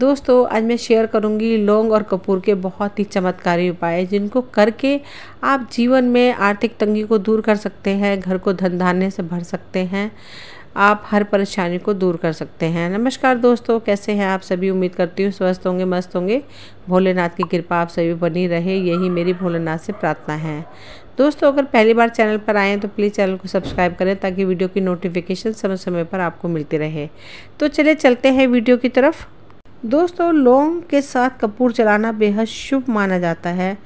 दोस्तों आज मैं शेयर करूंगी लौंग और कपूर के बहुत ही चमत्कारी उपाय जिनको करके आप जीवन में आर्थिक तंगी को दूर कर सकते हैं घर को धन धान्य से भर सकते हैं आप हर परेशानी को दूर कर सकते हैं नमस्कार दोस्तों कैसे हैं आप सभी उम्मीद करती हूँ स्वस्थ होंगे मस्त होंगे भोलेनाथ की कृपा आप सभी बनी रहे यही मेरी भोलेनाथ से प्रार्थना है दोस्तों अगर पहली बार चैनल पर आए हैं तो प्लीज़ चैनल को सब्सक्राइब करें ताकि वीडियो की नोटिफिकेशन समय समय पर आपको मिलती रहे तो चलिए चलते हैं वीडियो की तरफ दोस्तों लौंग के साथ कपूर जलाना बेहद शुभ माना जाता है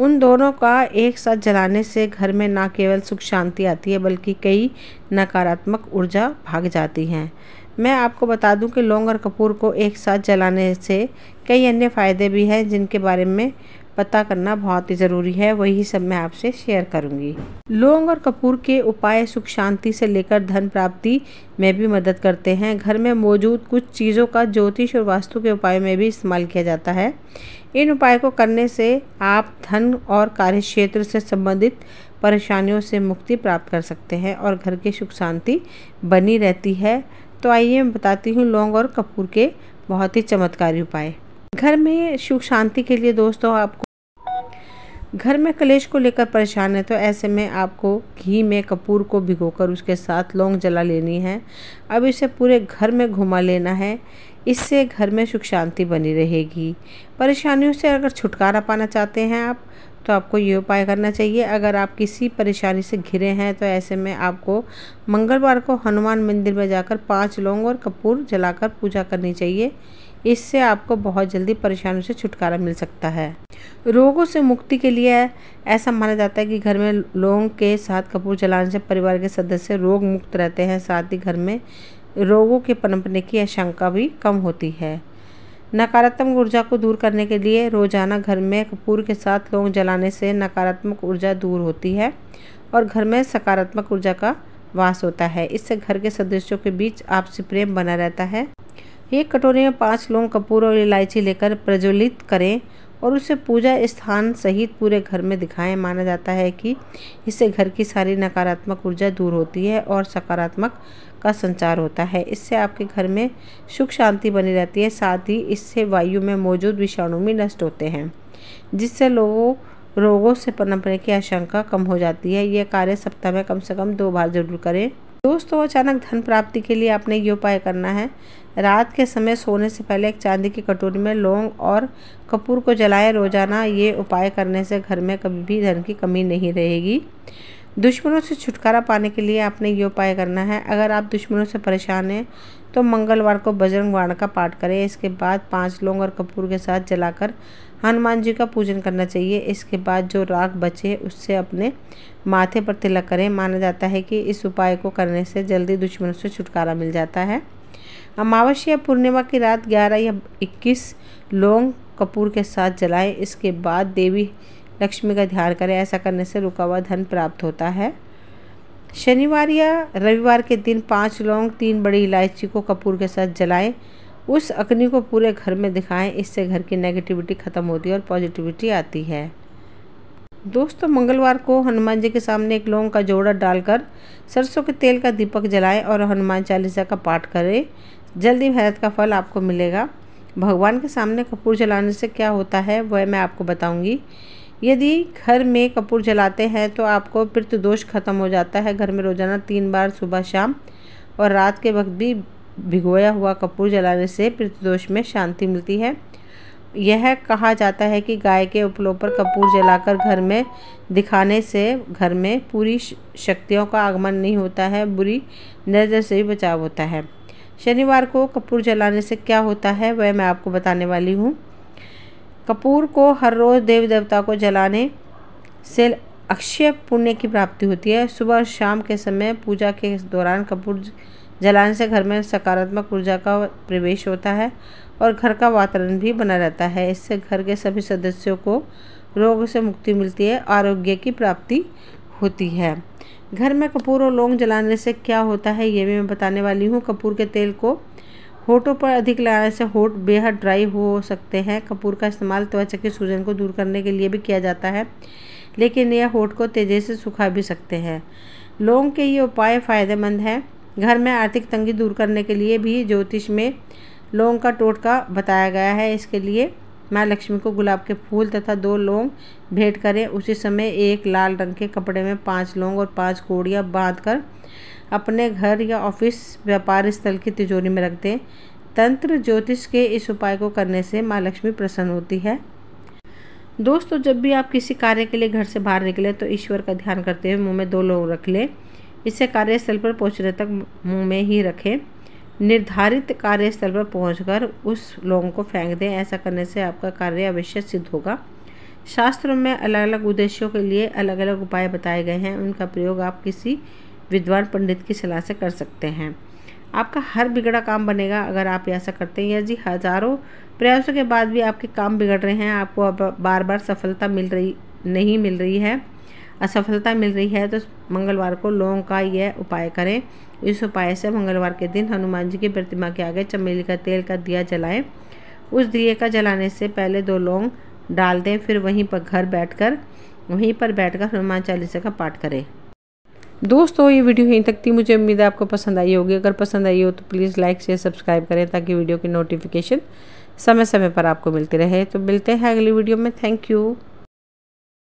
उन दोनों का एक साथ जलाने से घर में ना केवल सुख शांति आती है बल्कि कई नकारात्मक ऊर्जा भाग जाती हैं मैं आपको बता दूं कि लौंग और कपूर को एक साथ जलाने से कई अन्य फ़ायदे भी हैं जिनके बारे में पता करना बहुत ही ज़रूरी है वही सब मैं आपसे शेयर करूंगी लौंग और कपूर के उपाय सुख शांति से लेकर धन प्राप्ति में भी मदद करते हैं घर में मौजूद कुछ चीज़ों का ज्योतिष और वास्तु के उपाय में भी इस्तेमाल किया जाता है इन उपाय को करने से आप धन और कार्य क्षेत्र से संबंधित परेशानियों से मुक्ति प्राप्त कर सकते हैं और घर की सुख शांति बनी रहती है तो आइए मैं बताती हूँ लौंग और कपूर के बहुत ही चमत्कारी उपाय घर में सुख शांति के लिए दोस्तों आपको घर में कलेश को लेकर परेशान है तो ऐसे में आपको घी में कपूर को भिगोकर उसके साथ लौंग जला लेनी है अब इसे पूरे घर में घुमा लेना है इससे घर में सुख शांति बनी रहेगी परेशानियों से अगर छुटकारा पाना चाहते हैं आप तो आपको ये उपाय करना चाहिए अगर आप किसी परेशानी से घिरे हैं तो ऐसे में आपको मंगलवार को हनुमान मंदिर में जाकर पाँच लौंग और कपूर जलाकर पूजा करनी चाहिए इससे आपको बहुत जल्दी परेशानियों से छुटकारा मिल सकता है रोगों से मुक्ति के लिए ऐसा माना जाता है कि घर में लोंग के साथ कपूर जलाने से परिवार के सदस्य रोग मुक्त रहते हैं साथ ही घर में रोगों के पनपने की आशंका भी कम होती है नकारात्मक ऊर्जा को दूर करने के लिए रोजाना घर में कपूर के साथ लोंग जलाने से नकारात्मक ऊर्जा दूर होती है और घर में सकारात्मक ऊर्जा का वास होता है इससे घर के सदस्यों के बीच आपसी प्रेम बना रहता है एक कटोरी में पाँच लौंग कपूर और इलायची लेकर प्रज्वलित करें और उसे पूजा स्थान सहित पूरे घर में दिखाएं माना जाता है कि इससे घर की सारी नकारात्मक ऊर्जा दूर होती है और सकारात्मक का संचार होता है इससे आपके घर में सुख शांति बनी रहती है साथ ही इससे वायु में मौजूद विषाणु भी नष्ट होते हैं जिससे लोगों रोगों से पनपने की आशंका कम हो जाती है यह कार्य सप्ताह में कम से कम दो बार जरूर करें दोस्तों अचानक धन प्राप्ति के लिए आपने ये उपाय करना है रात के समय सोने से पहले एक चांदी की कटोरी में लौंग और कपूर को जलाए रोजाना ये उपाय करने से घर में कभी भी धन की कमी नहीं रहेगी दुश्मनों से छुटकारा पाने के लिए आपने ये उपाय करना है अगर आप दुश्मनों से परेशान हैं तो मंगलवार को बजरंग बाण का पाठ करें इसके बाद पाँच लोंग और कपूर के साथ जलाकर हनुमान जी का पूजन करना चाहिए इसके बाद जो राख बचे उससे अपने माथे पर तिलक करें माना जाता है कि इस उपाय को करने से जल्दी दुश्मनों से छुटकारा मिल जाता है अमावस्या पूर्णिमा की रात 11 या 21 लोंग कपूर के साथ जलाएं इसके बाद देवी लक्ष्मी का ध्यान करें ऐसा करने से रुका हुआ धन प्राप्त होता है शनिवार या रविवार के दिन पांच लौंग तीन बड़ी इलायची को कपूर के साथ जलाएं उस अग्नि को पूरे घर में दिखाएं इससे घर की नेगेटिविटी ख़त्म होती है और पॉजिटिविटी आती है दोस्तों मंगलवार को हनुमान जी के सामने एक लौंग का जोड़ा डालकर सरसों के तेल का दीपक जलाएं और हनुमान चालीसा का पाठ करें जल्दी भैरत का फल आपको मिलेगा भगवान के सामने कपूर जलाने से क्या होता है वह मैं आपको बताऊँगी यदि घर में कपूर जलाते हैं तो आपको पितृ दोष खत्म हो जाता है घर में रोज़ाना तीन बार सुबह शाम और रात के वक्त भी भिगोया हुआ कपूर जलाने से पितृ दोष में शांति मिलती है यह कहा जाता है कि गाय के उपलों पर कपूर जलाकर घर में दिखाने से घर में पूरी शक्तियों का आगमन नहीं होता है बुरी नजर से भी बचाव होता है शनिवार को कपूर जलाने से क्या होता है वह मैं आपको बताने वाली हूँ कपूर को हर रोज़ देव देवता को जलाने से अक्षय पुण्य की प्राप्ति होती है सुबह और शाम के समय पूजा के दौरान कपूर जलाने से घर में सकारात्मक ऊर्जा का प्रवेश होता है और घर का वातावरण भी बना रहता है इससे घर के सभी सदस्यों को रोग से मुक्ति मिलती है आरोग्य की प्राप्ति होती है घर में कपूर और लौंग जलाने से क्या होता है ये भी मैं बताने वाली हूँ कपूर के तेल को होठों पर अधिक लगाने से होठ बेहद ड्राई हो सकते हैं कपूर का इस्तेमाल त्वचा की सूजन को दूर करने के लिए भी किया जाता है लेकिन यह होठ को तेज़ी से सुखा भी सकते हैं लौंग के ये उपाय फ़ायदेमंद हैं घर में आर्थिक तंगी दूर करने के लिए भी ज्योतिष में लौंग का टोटका बताया गया है इसके लिए माँ लक्ष्मी को गुलाब के फूल तथा दो लौंग भेंट करें उसी समय एक लाल रंग के कपड़े में पांच लौंग और पांच कोड़ियाँ बांधकर कर अपने घर या ऑफिस व्यापार स्थल की तिजोरी में रख दें तंत्र ज्योतिष के इस उपाय को करने से माँ लक्ष्मी प्रसन्न होती है दोस्तों जब भी आप किसी कार्य के लिए घर से बाहर निकलें तो ईश्वर का ध्यान करते हुए मुंह में दो लोग रख लें इसे कार्यस्थल पर पहुंचने तक मुंह में ही रखें निर्धारित कार्यस्थल पर पहुंचकर उस लोगों को फेंक दें ऐसा करने से आपका कार्य अवश्य सिद्ध होगा शास्त्रों में अलग अलग उद्देश्यों के लिए अलग अलग उपाय बताए गए हैं उनका प्रयोग आप किसी विद्वान पंडित की सलाह से कर सकते हैं आपका हर बिगड़ा काम बनेगा अगर आप ऐसा करते हैं या जी हजारों प्रयासों के बाद भी आपके काम बिगड़ रहे हैं आपको अब बार बार सफलता मिल रही नहीं मिल रही है असफलता मिल रही है तो मंगलवार को लोगों का यह उपाय करें इस उपाय से मंगलवार के दिन हनुमान जी की प्रतिमा के आगे चमेली का तेल का दिया जलाएं उस दिए का जलाने से पहले दो लौंग डाल दें फिर वहीं पर घर बैठकर वहीं पर बैठकर हनुमान चालीसा का पाठ करें दोस्तों ये वीडियो यहीं तक थी मुझे उम्मीद है आपको पसंद आई होगी अगर पसंद आई हो तो प्लीज़ लाइक शेयर सब्सक्राइब करें ताकि वीडियो की नोटिफिकेशन समय समय पर आपको मिलती रहे तो मिलते हैं अगली वीडियो में थैंक यू